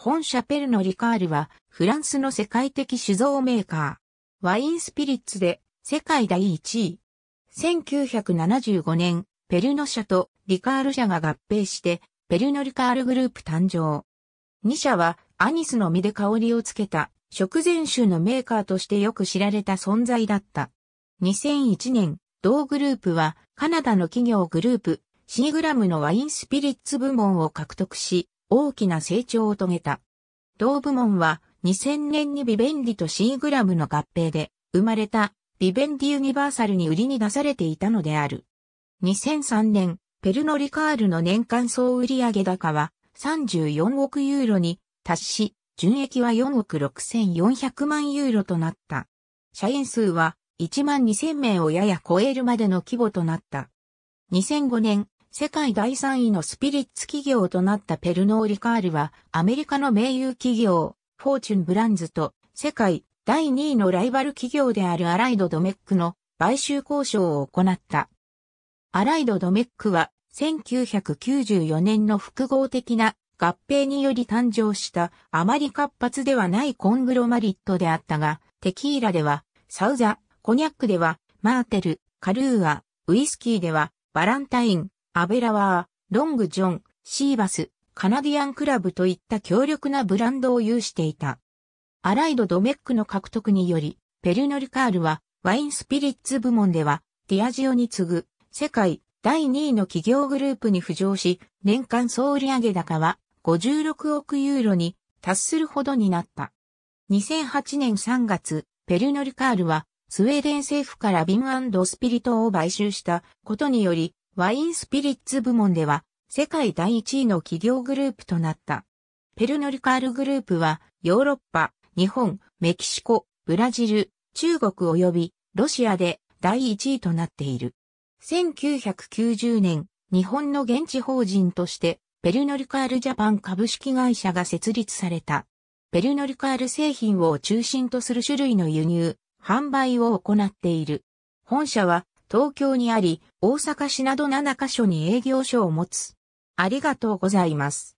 本社ペルノ・リカールは、フランスの世界的酒造メーカー。ワインスピリッツで、世界第1位。1975年、ペルノ社とリカール社が合併して、ペルノリカールグループ誕生。2社は、アニスの実で香りをつけた、食前酒のメーカーとしてよく知られた存在だった。2001年、同グループは、カナダの企業グループ、シーグラムのワインスピリッツ部門を獲得し、大きな成長を遂げた。同部門は2000年にビベンディとシーグラムの合併で生まれたビベンディユニバーサルに売りに出されていたのである。2003年、ペルノリカールの年間総売上高は34億ユーロに達し、純益は4億6400万ユーロとなった。社員数は1万2000名をやや超えるまでの規模となった。2005年、世界第3位のスピリッツ企業となったペルノー・リカールは、アメリカの名優企業、フォーチュン・ブランズと、世界第2位のライバル企業であるアライド・ドメックの買収交渉を行った。アライド・ドメックは、1994年の複合的な合併により誕生したあまり活発ではないコングロマリットであったが、テキーラでは、サウザ、コニャックでは、マーテル、カルーア、ウイスキーでは、バランタイン、アベラワー、ロングジョン、シーバス、カナディアンクラブといった強力なブランドを有していた。アライド・ドメックの獲得により、ペルノルカールはワインスピリッツ部門ではディアジオに次ぐ世界第2位の企業グループに浮上し、年間総売上高は56億ユーロに達するほどになった。2008年3月、ペルノルカールはスウェーデン政府からビンスピリトを買収したことにより、ワインスピリッツ部門では、世界第1位の企業グループとなった。ペルノリカールグループは、ヨーロッパ、日本、メキシコ、ブラジル、中国及びロシアで第1位となっている。1990年、日本の現地法人として、ペルノリカールジャパン株式会社が設立された。ペルノリカール製品を中心とする種類の輸入、販売を行っている。本社は東京にあり、大阪市など7カ所に営業所を持つ。ありがとうございます。